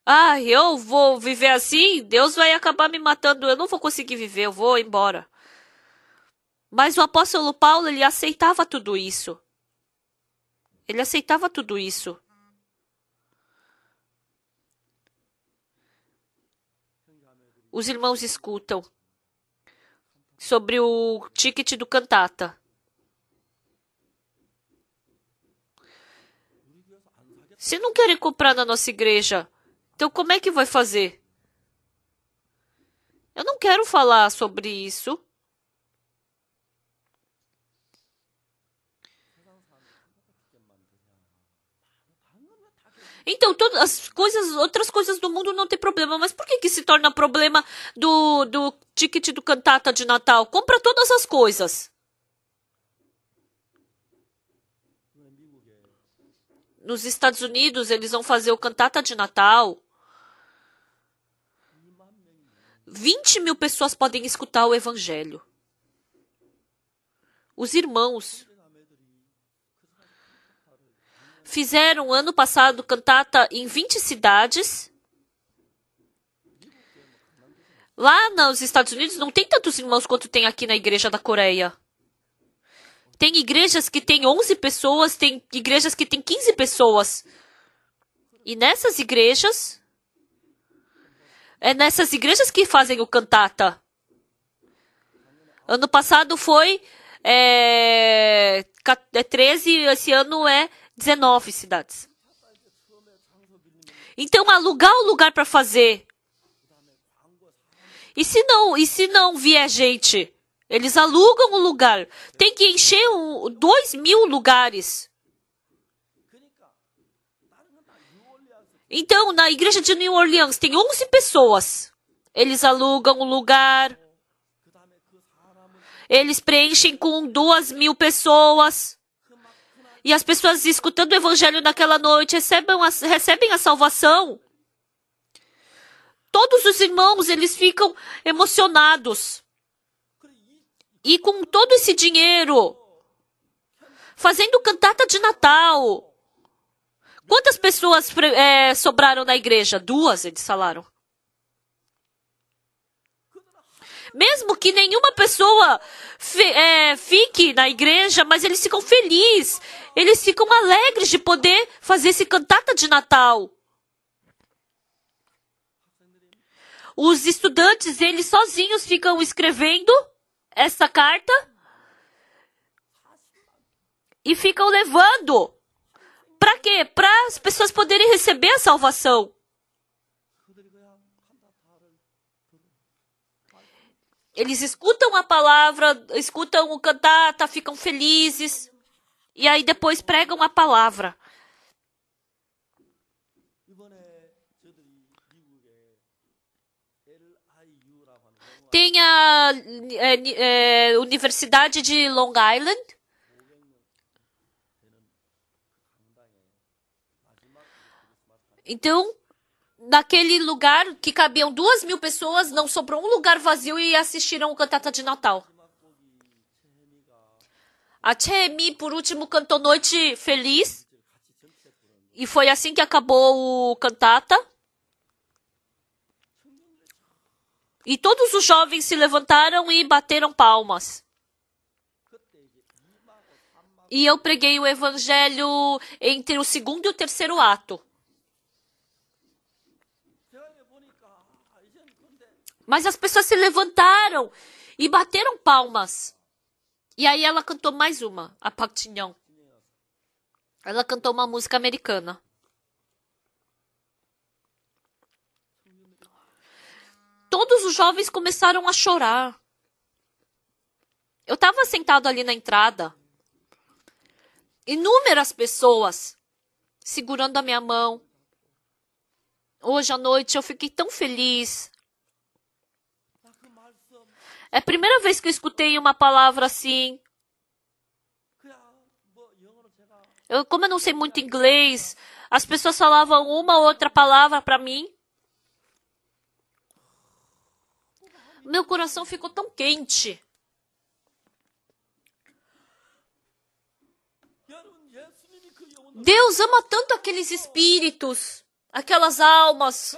Speaker 1: ah, eu vou viver assim, Deus vai acabar me matando, eu não vou conseguir viver, eu vou embora. Mas o apóstolo Paulo, ele aceitava tudo isso. Ele aceitava tudo isso. Os irmãos escutam sobre o ticket do cantata. Se não querem comprar na nossa igreja, então como é que vai fazer? Eu não quero falar sobre isso. Então, todas as coisas, outras coisas do mundo não tem problema, mas por que que se torna problema do, do ticket do cantata de Natal? Compra todas as coisas. nos Estados Unidos eles vão fazer o cantata de Natal. 20 mil pessoas podem escutar o Evangelho. Os irmãos fizeram ano passado cantata em 20 cidades. Lá nos Estados Unidos não tem tantos irmãos quanto tem aqui na Igreja da Coreia. Tem igrejas que tem 11 pessoas, tem igrejas que tem 15 pessoas. E nessas igrejas, é nessas igrejas que fazem o cantata. Ano passado foi é, 13, é esse ano é 19 cidades. Então, alugar o lugar para fazer. E se não, e se não vier gente? Eles alugam o um lugar. Tem que encher um, dois mil lugares. Então, na igreja de New Orleans tem 11 pessoas. Eles alugam o um lugar. Eles preenchem com duas mil pessoas. E as pessoas escutando o evangelho naquela noite recebem a, recebem a salvação. Todos os irmãos, eles ficam emocionados. E com todo esse dinheiro, fazendo cantata de Natal. Quantas pessoas é, sobraram na igreja? Duas, eles falaram. Mesmo que nenhuma pessoa é, fique na igreja, mas eles ficam felizes, eles ficam alegres de poder fazer esse cantata de Natal. Os estudantes, eles sozinhos ficam escrevendo essa carta e ficam levando. Para quê? Para as pessoas poderem receber a salvação. Eles escutam a palavra, escutam o cantata, tá, ficam felizes. E aí depois pregam a palavra. Tem a é, é, Universidade de Long Island. Então, naquele lugar que cabiam duas mil pessoas, não sobrou um lugar vazio e assistiram o cantata de Natal. A Chemi, por último, cantou Noite Feliz. E foi assim que acabou o cantata. E todos os jovens se levantaram e bateram palmas. E eu preguei o evangelho entre o segundo e o terceiro ato. Mas as pessoas se levantaram e bateram palmas. E aí ela cantou mais uma, a Partinhão. Ela cantou uma música americana. todos os jovens começaram a chorar. Eu estava sentado ali na entrada. Inúmeras pessoas segurando a minha mão. Hoje à noite eu fiquei tão feliz. É a primeira vez que eu escutei uma palavra assim. Eu, como eu não sei muito inglês, as pessoas falavam uma ou outra palavra para mim. Meu coração ficou tão quente. Deus ama tanto aqueles espíritos, aquelas almas.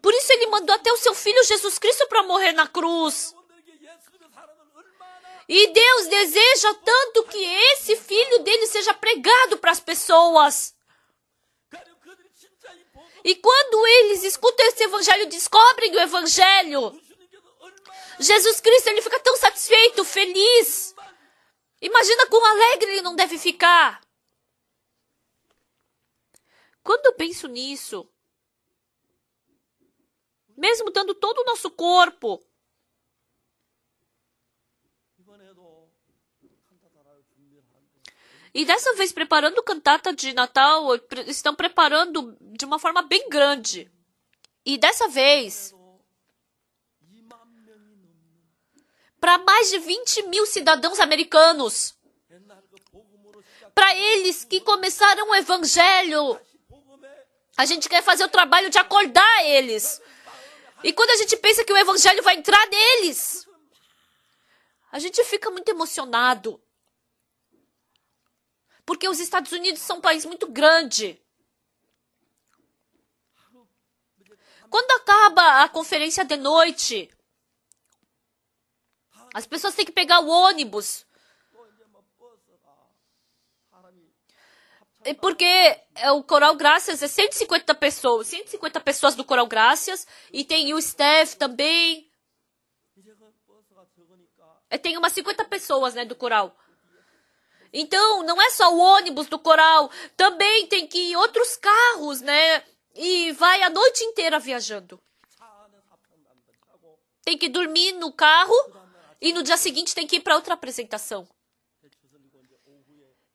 Speaker 1: Por isso ele mandou até o seu filho Jesus Cristo para morrer na cruz. E Deus deseja tanto que esse filho dele seja pregado para as pessoas. E quando eles escutam esse evangelho, descobrem o evangelho. Jesus Cristo, ele fica tão satisfeito, feliz. Imagina quão alegre ele não deve ficar. Quando eu penso nisso, mesmo dando todo o nosso corpo, E dessa vez, preparando cantata de Natal, estão preparando de uma forma bem grande. E dessa vez, para mais de 20 mil cidadãos americanos, para eles que começaram o evangelho, a gente quer fazer o trabalho de acordar eles. E quando a gente pensa que o evangelho vai entrar neles, a gente fica muito emocionado porque os Estados Unidos são um país muito grande. Quando acaba a conferência de noite, as pessoas têm que pegar o ônibus. Porque é o Coral Graças é 150 pessoas, 150 pessoas do Coral Graças e tem o staff também. Tem umas 50 pessoas, né, do coral. Então, não é só o ônibus do coral, também tem que ir outros carros, né? E vai a noite inteira viajando. Tem que dormir no carro e no dia seguinte tem que ir para outra apresentação.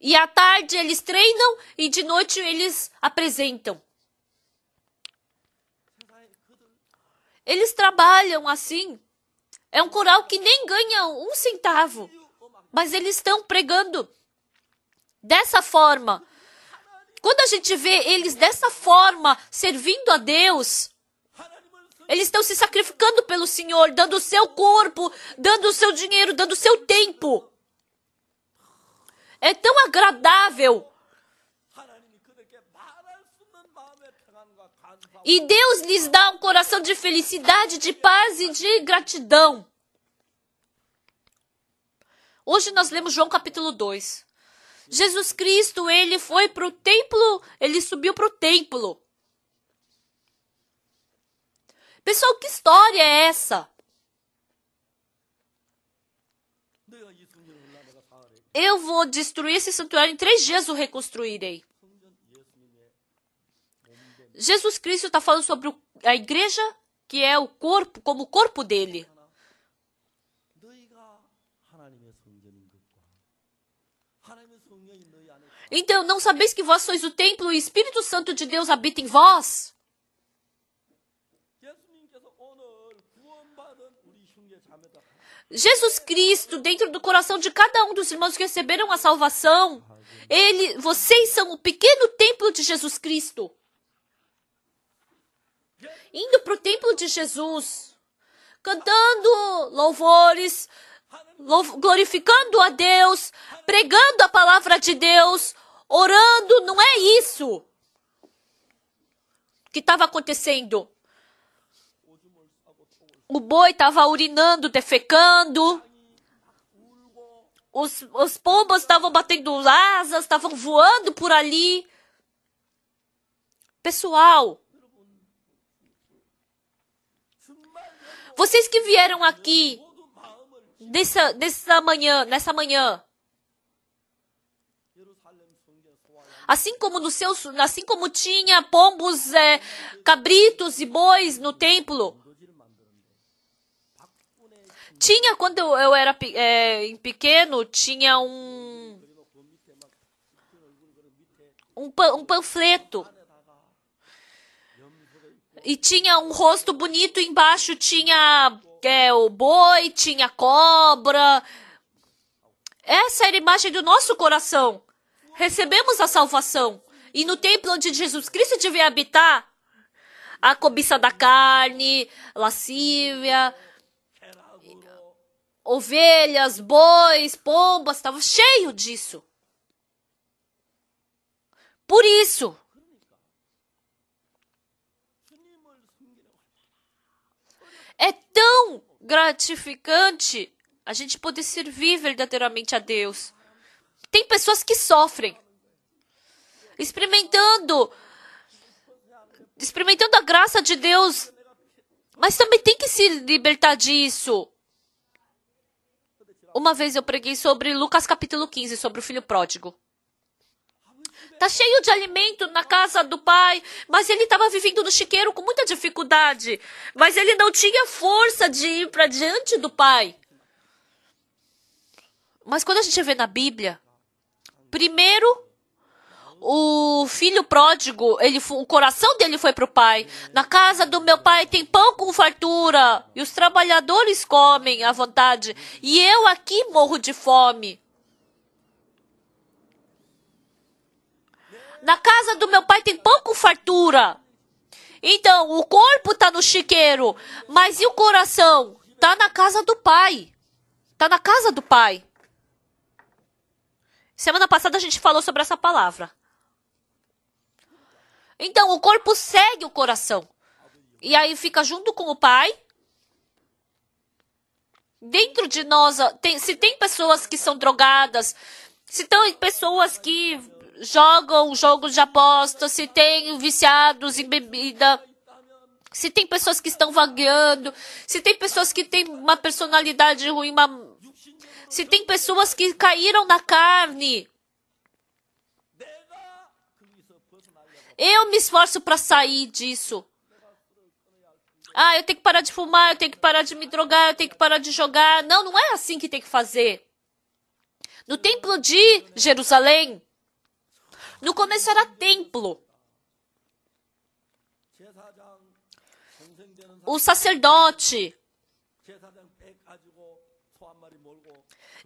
Speaker 1: E à tarde eles treinam e de noite eles apresentam. Eles trabalham assim. É um coral que nem ganha um centavo, mas eles estão pregando dessa forma, quando a gente vê eles dessa forma servindo a Deus, eles estão se sacrificando pelo Senhor, dando o seu corpo, dando o seu dinheiro, dando o seu tempo. É tão agradável. E Deus lhes dá um coração de felicidade, de paz e de gratidão. Hoje nós lemos João capítulo 2. Jesus Cristo, ele foi para o templo, ele subiu para o templo. Pessoal, que história é essa? Eu vou destruir esse santuário em três dias o reconstruirei. Jesus Cristo está falando sobre a igreja, que é o corpo, como o corpo dele. Então, não sabeis que vós sois o templo e o Espírito Santo de Deus habita em vós? Jesus Cristo, dentro do coração de cada um dos irmãos que receberam a salvação, ele, vocês são o pequeno templo de Jesus Cristo. Indo para o templo de Jesus, cantando louvores, glorificando a Deus, pregando a palavra de Deus, Orando não é isso que estava acontecendo. O boi estava urinando, defecando. Os, os pombos estavam batendo asas, estavam voando por ali. Pessoal, vocês que vieram aqui dessa, dessa manhã, nessa manhã, Assim como no seu, assim como tinha pombos, é, cabritos e bois no templo. Tinha quando eu, eu era é, em pequeno, tinha um um, pan, um panfleto e tinha um rosto bonito embaixo tinha é, o boi, tinha cobra. Essa era a imagem do nosso coração recebemos a salvação. E no templo onde Jesus Cristo devia habitar, a cobiça da carne, lascívia, ovelhas, bois, pombas, estava cheio disso. Por isso, é tão gratificante a gente poder servir verdadeiramente a Deus. Tem pessoas que sofrem experimentando experimentando a graça de Deus, mas também tem que se libertar disso. Uma vez eu preguei sobre Lucas capítulo 15, sobre o filho pródigo. Tá cheio de alimento na casa do pai, mas ele estava vivendo no chiqueiro com muita dificuldade, mas ele não tinha força de ir para diante do pai. Mas quando a gente vê na Bíblia, Primeiro, o filho pródigo, ele, o coração dele foi pro pai. Na casa do meu pai tem pão com fartura e os trabalhadores comem à vontade e eu aqui morro de fome. Na casa do meu pai tem pão com fartura. Então, o corpo está no chiqueiro, mas e o coração? está na casa do pai. Está na casa do pai. Semana passada a gente falou sobre essa palavra. Então, o corpo segue o coração. E aí fica junto com o pai. Dentro de nós, tem, se tem pessoas que são drogadas, se tem pessoas que jogam jogos de aposta, se tem viciados em bebida, se tem pessoas que estão vagueando, se tem pessoas que têm uma personalidade ruim, uma se tem pessoas que caíram da carne. Eu me esforço para sair disso. Ah, eu tenho que parar de fumar, eu tenho que parar de me drogar, eu tenho que parar de jogar. Não, não é assim que tem que fazer. No templo de Jerusalém, no começo era templo. O sacerdote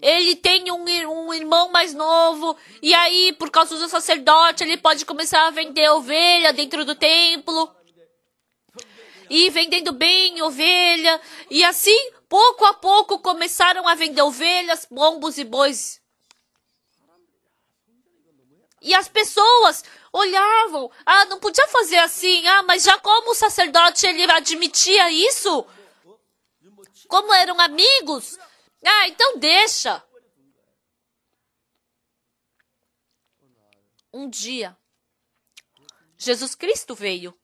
Speaker 1: ele tem um, um irmão mais novo, e aí, por causa do sacerdote, ele pode começar a vender ovelha dentro do templo. E vendendo bem ovelha. E assim, pouco a pouco, começaram a vender ovelhas, bombos e bois. E as pessoas olhavam. Ah, não podia fazer assim. Ah, mas já como o sacerdote ele admitia isso? Como eram amigos, ah, então deixa. Um dia, Jesus Cristo veio.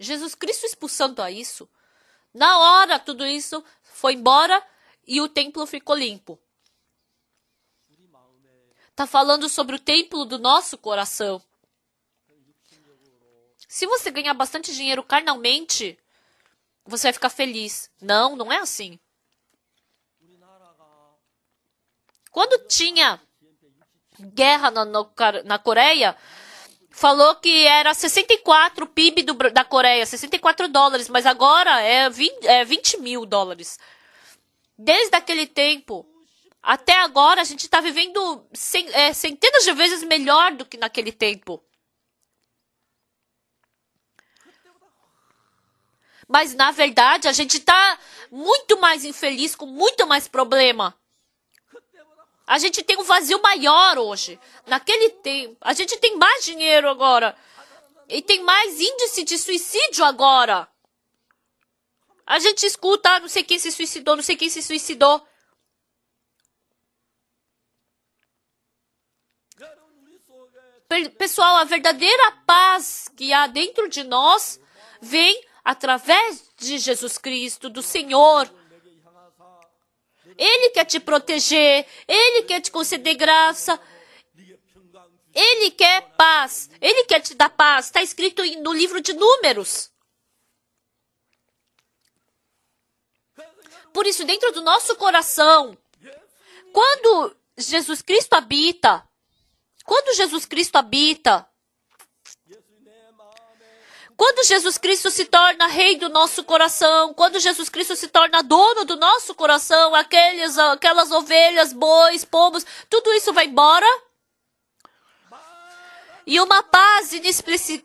Speaker 1: Jesus Cristo expulsando a isso. Na hora, tudo isso foi embora e o templo ficou limpo. Está falando sobre o templo do nosso coração. Se você ganhar bastante dinheiro carnalmente, você vai ficar feliz. Não, não é assim. Quando tinha guerra na, no, na Coreia, falou que era 64 PIB do, da Coreia, 64 dólares, mas agora é 20, é 20 mil dólares. Desde aquele tempo até agora, a gente está vivendo é, centenas de vezes melhor do que naquele tempo. Mas na verdade a gente está muito mais infeliz, com muito mais problema. A gente tem um vazio maior hoje. Naquele tempo, a gente tem mais dinheiro agora. E tem mais índice de suicídio agora. A gente escuta, ah, não sei quem se suicidou, não sei quem se suicidou. Pessoal, a verdadeira paz que há dentro de nós vem através de Jesus Cristo, do Senhor. Ele quer te proteger, ele quer te conceder graça, ele quer paz, ele quer te dar paz. Está escrito no livro de Números. Por isso, dentro do nosso coração, quando Jesus Cristo habita, quando Jesus Cristo habita, quando Jesus Cristo se torna rei do nosso coração, quando Jesus Cristo se torna dono do nosso coração, aqueles, aquelas ovelhas, bois, pombos, tudo isso vai embora. E uma paz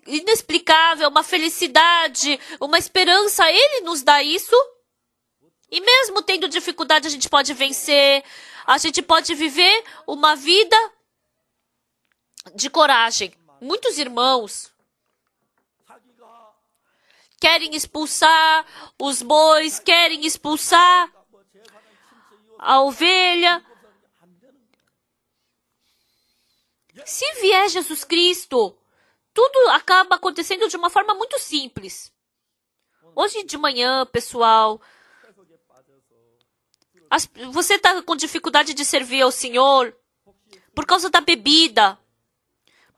Speaker 1: inexplicável, uma felicidade, uma esperança, Ele nos dá isso. E mesmo tendo dificuldade, a gente pode vencer, a gente pode viver uma vida de coragem. Muitos irmãos querem expulsar os bois, querem expulsar a ovelha. Se vier Jesus Cristo, tudo acaba acontecendo de uma forma muito simples. Hoje de manhã, pessoal, as, você está com dificuldade de servir ao Senhor por causa da bebida,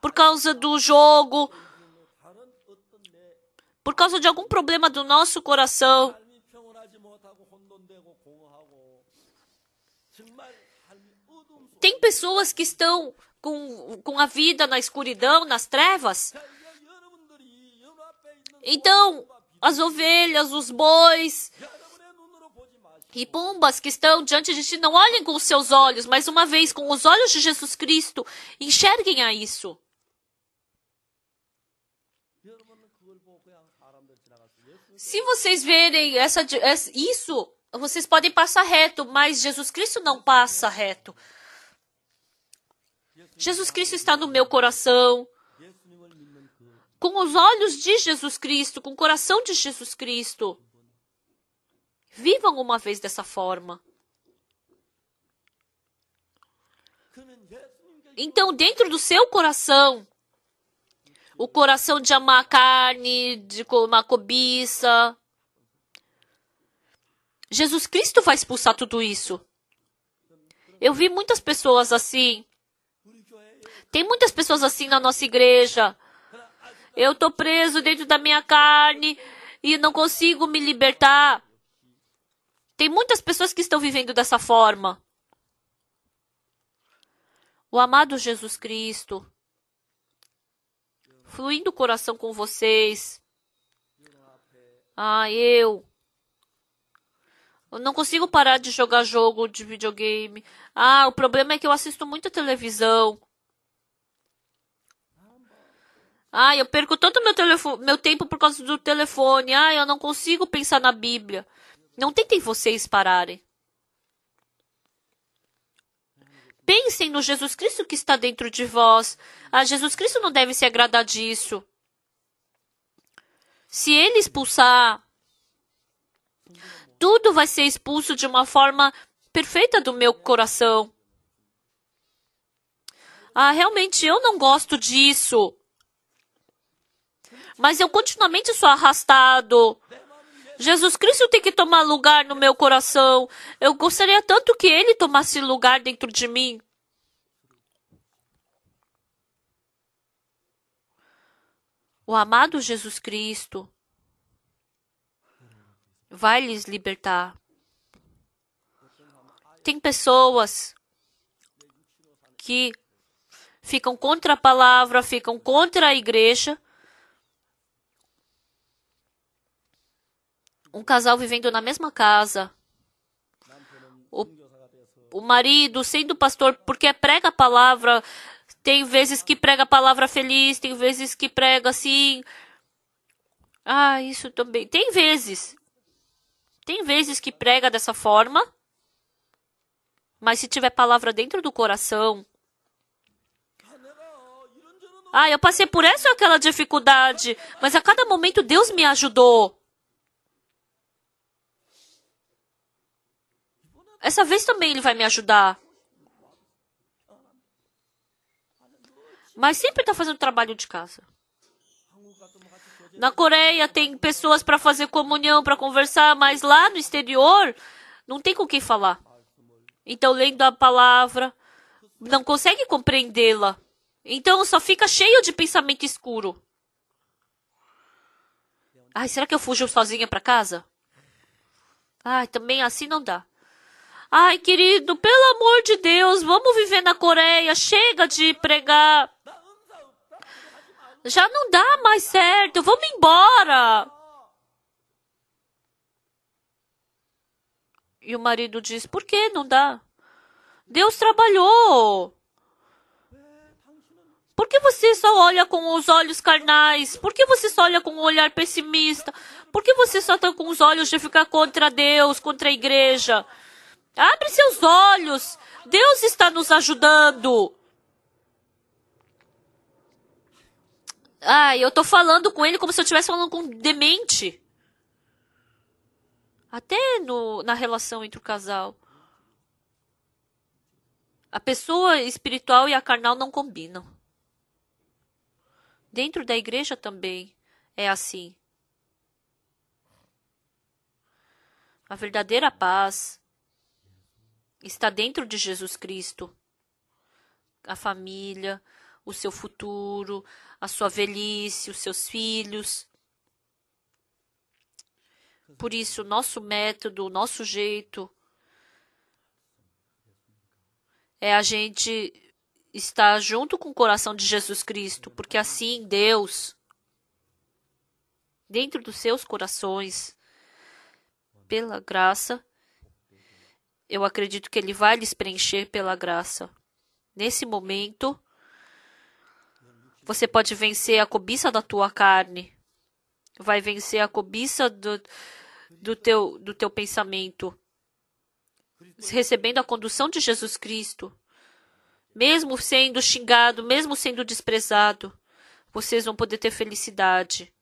Speaker 1: por causa do jogo, por causa de algum problema do nosso coração. Tem pessoas que estão com, com a vida na escuridão, nas trevas. Então, as ovelhas, os bois e pombas que estão diante de ti, não olhem com os seus olhos, mas uma vez com os olhos de Jesus Cristo, enxerguem a isso. Se vocês verem essa, isso, vocês podem passar reto, mas Jesus Cristo não passa reto. Jesus Cristo está no meu coração. Com os olhos de Jesus Cristo, com o coração de Jesus Cristo. Vivam uma vez dessa forma. Então, dentro do seu coração, o coração de amar a carne, de uma cobiça. Jesus Cristo vai expulsar tudo isso. Eu vi muitas pessoas assim. Tem muitas pessoas assim na nossa igreja. Eu estou preso dentro da minha carne e não consigo me libertar. Tem muitas pessoas que estão vivendo dessa forma. O amado Jesus Cristo fluindo o coração com vocês. Ah, eu. Eu não consigo parar de jogar jogo de videogame. Ah, o problema é que eu assisto muita televisão. Ah, eu perco tanto meu, telefone, meu tempo por causa do telefone. Ah, eu não consigo pensar na Bíblia. Não tentem vocês pararem. pensem no Jesus Cristo que está dentro de vós. A ah, Jesus Cristo não deve se agradar disso. Se ele expulsar, tudo vai ser expulso de uma forma perfeita do meu coração. Ah, realmente eu não gosto disso. Mas eu continuamente sou arrastado. Jesus Cristo tem que tomar lugar no meu coração. Eu gostaria tanto que ele tomasse lugar dentro de mim. o amado Jesus Cristo vai lhes libertar. Tem pessoas que ficam contra a palavra, ficam contra a igreja. Um casal vivendo na mesma casa. O, o marido sendo pastor porque prega a palavra tem vezes que prega a palavra feliz, tem vezes que prega assim. Ah, isso também. Tem vezes. Tem vezes que prega dessa forma. Mas se tiver palavra dentro do coração. Ah, eu passei por essa ou aquela dificuldade, mas a cada momento Deus me ajudou. Essa vez também Ele vai me ajudar. mas sempre está fazendo trabalho de casa. Na Coreia tem pessoas para fazer comunhão, para conversar, mas lá no exterior não tem com quem falar. Então, lendo a palavra, não consegue compreendê-la. Então, só fica cheio de pensamento escuro. Ai, será que eu fujo sozinha para casa? Ai, também assim não dá. Ai, querido, pelo amor de Deus, vamos viver na Coreia, chega de pregar já não dá mais certo. Vamos embora. E o marido diz: Por que não dá? Deus trabalhou. Por que você só olha com os olhos carnais? Por que você só olha com um olhar pessimista? Por que você só está com os olhos de ficar contra Deus, contra a igreja? Abre seus olhos. Deus está nos ajudando. Ah, eu tô falando com ele como se eu estivesse falando com um demente. Até no, na relação entre o casal. A pessoa espiritual e a carnal não combinam. Dentro da igreja também é assim. A verdadeira paz está dentro de Jesus Cristo. A família, o seu futuro, a sua velhice, os seus filhos. Por isso, nosso método, o nosso jeito é a gente estar junto com o coração de Jesus Cristo, porque assim Deus, dentro dos seus corações, pela graça, eu acredito que Ele vai lhes preencher pela graça. Nesse momento, você pode vencer a cobiça da tua carne. Vai vencer a cobiça do, do, teu, do teu pensamento. Recebendo a condução de Jesus Cristo. Mesmo sendo xingado, mesmo sendo desprezado, vocês vão poder ter felicidade.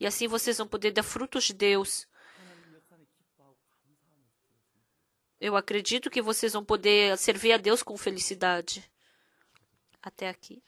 Speaker 1: E assim vocês vão poder dar frutos de Deus. Eu acredito que vocês vão poder servir a Deus com felicidade. Até aqui.